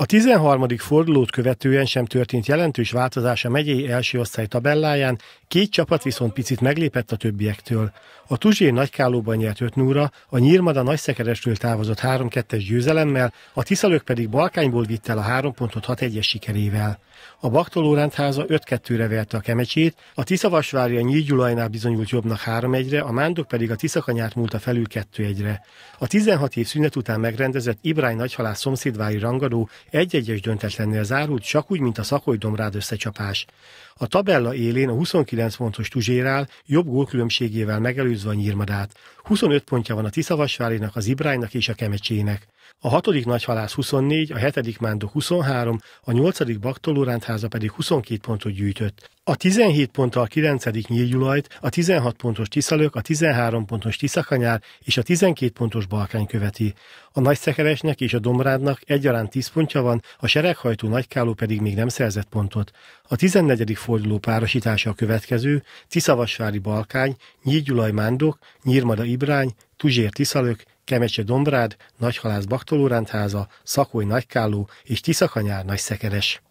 A 13. fordulót követően sem történt jelentős változás a megyei első osztály tabelláján, Két csapat viszont picit meglépett a többiektől. A Tuzsé nagykálóban nyert 5 0 a Nyírmada nagyszekerestől távozott 3-2-es győzelemmel, a Tiszalök pedig Balkányból vitt el a 3 pontot 6-1-es sikerével. A Baktoló rendháza 5-2-re verte a Kemecsét, a Tiszavasvári a Nyírgyulajnál bizonyult jobbnak 3-1-re, a Mándok pedig a Tiszakanyát múlta felül 2-1-re. A 16 év szünet után megrendezett Ibrány nagyhalász szomszédvári rangadó 1-1-es döntetlennél zárult, csak úgy, mint a Szakolydomrád összecsapás. A tabella élén a 29 29 pontos Tuzsérál, jobb gólkülönbségével megelőzve a Nyírmadát. 25 pontja van a Tiszavasvárinak, az Ibránynak és a Kemecsének a hatodik nagyhalász 24, a hetedik mándó 23, a nyolcadik baktolórántháza pedig 22 pontot gyűjtött. A 17 ponttal a kilencedik nyílgyulajt, a 16 pontos Tiszalök, a 13 pontos Tiszakanyár és a 12 pontos Balkány követi. A Nagyszekeresnek és a Domrádnak egyaránt 10 pontja van, a sereghajtó Nagykáló pedig még nem szerzett pontot. A 14. forduló párosítása a következő, Tiszavasvári Balkány, Nyírgyulaj Mándok, Nyírmada Ibrány, Tuzsér Tiszalök, Kemecse Dombrád, Nagyhalász Baktolórendháza, Szakói Nagykálló és Tiszakanyár Nagyszekeres.